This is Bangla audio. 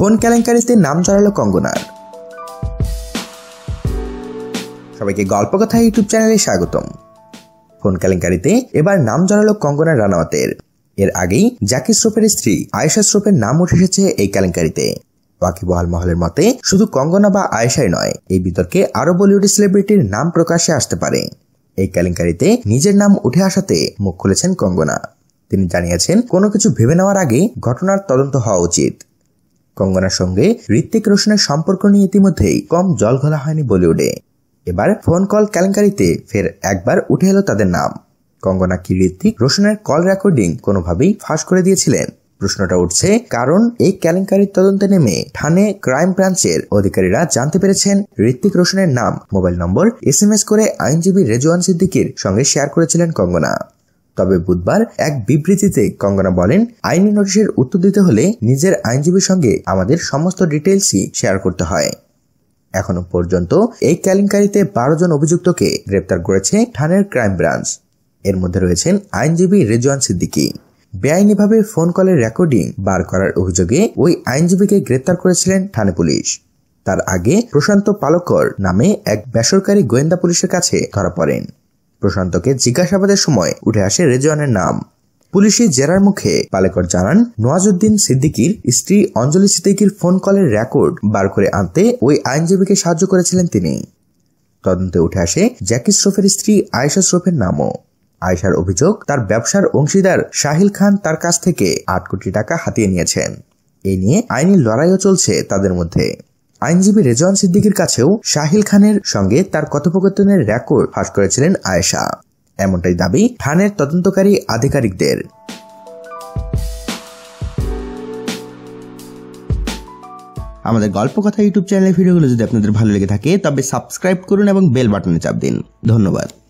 ফোন কেলেঙ্কারিতে নাম জড়ালো কঙ্গনার সবাইকে গল্প কথা ইউটিউব চ্যানেলে স্বাগতম ফোন কেলেঙ্কারিতে এবার নাম জড়ালো কঙ্গনা রানাওয়াতের এর আগেই জাকির শ্রোফের স্ত্রী আয়েশা শ্রোফের নাম উঠে এসেছে এই কেলেঙ্কারিতে বহাল মহলের মতে শুধু কঙ্গনা বা আয়েশাই নয় এই বিতর্কে আরও বলিউড সেলিব্রিটির নাম প্রকাশে আসতে পারে এই কেলেঙ্কারিতে নিজের নাম উঠে আসাতে মুখ খুলেছেন কঙ্গনা তিনি জানিয়েছেন কোনো কিছু ভেবে নেওয়ার আগে ঘটনার তদন্ত হওয়া উচিত কঙ্গনার সঙ্গে ঋত্বিক রোশনের সম্পর্ক নিয়ে ইতিমধ্যেই কম জল ঘোলা হয়নি বলিউডে এবার ফোন কল কেলেঙ্কারিতে ফের একবার উঠে এলো তাদের নাম কঙ্গনা কি ঋত্বিক রোশনের কল রেকর্ডিং কোনোভাবেই ফাঁস করে দিয়েছিলেন প্রশ্নটা উঠছে কারণ এই কেলেঙ্কারির তদন্তে নেমে থানে ক্রাইম ব্রাঞ্চের অধিকারীরা জানতে পেরেছেন ঋত্বিক রোশনের নাম মোবাইল নম্বর এস করে আইনজীবী রেজওয়ান সিদ্দিকির সঙ্গে শেয়ার করেছিলেন কঙ্গনা তবে বুধবার এক বিবৃতিতে কঙ্গনা বলেন আইনি নোটিশের উত্তর দিতে হলে নিজের আইনজীবীর সঙ্গে আমাদের সমস্ত ডিটেলসই শেয়ার করতে হয় এখনো পর্যন্ত এই কেলেঙ্কারিতে বারো জন অভিযুক্তকে গ্রেপ্তার করেছে থানের ক্রাইম ব্রাঞ্চ এর মধ্যে রয়েছেন আইনজীবী রেজওয়ান সিদ্দিকী বেআইনিভাবে ফোন কলের রেকর্ডিং বার করার অভিযোগে ওই আইনজীবীকে গ্রেপ্তার করেছিলেন থানা পুলিশ তার আগে প্রশান্ত পালকর নামে এক বেসরকারি গোয়েন্দা পুলিশের কাছে ধরা পড়েন প্রশান্তকে জিজ্ঞাসাবাদের সময় উঠে আসে রেজওয়ানের নাম পুলিশি জেরার মুখে পালেকর জানান নওয়াজুদ্দিন সিদ্দিকির স্ত্রী অঞ্জলি সিদ্দিকির ফোন কলের রেকর্ড বার করে আনতে ওই আইনজীবীকে সাহায্য করেছিলেন তিনি তদন্তে উঠে আসে জ্যাকি শ্রফের স্ত্রী আয়েশা শ্রফের নামও আয়েশার অভিযোগ তার ব্যবসার অংশীদার শাহিল খান তার কাছ থেকে আট কোটি টাকা হাতিয়ে নিয়েছেন এ নিয়ে আইনি লড়াইও চলছে তাদের মধ্যে আইনজীবী রেজওয়ান সিদ্দিকির কাছেও শাহিল খানের সঙ্গে তার কথোপকথনের রেকর্ড ফাঁস করেছিলেন আয়েশা এমনটাই দাবি থানের তদন্তকারী আধিকারিকদের আমাদের গল্প কথা ইউটিউব চ্যানেলের ভিডিওগুলো যদি আপনাদের ভালো লেগে থাকে তবে সাবস্ক্রাইব করুন এবং বেল বাটনে চাপ দিন ধন্যবাদ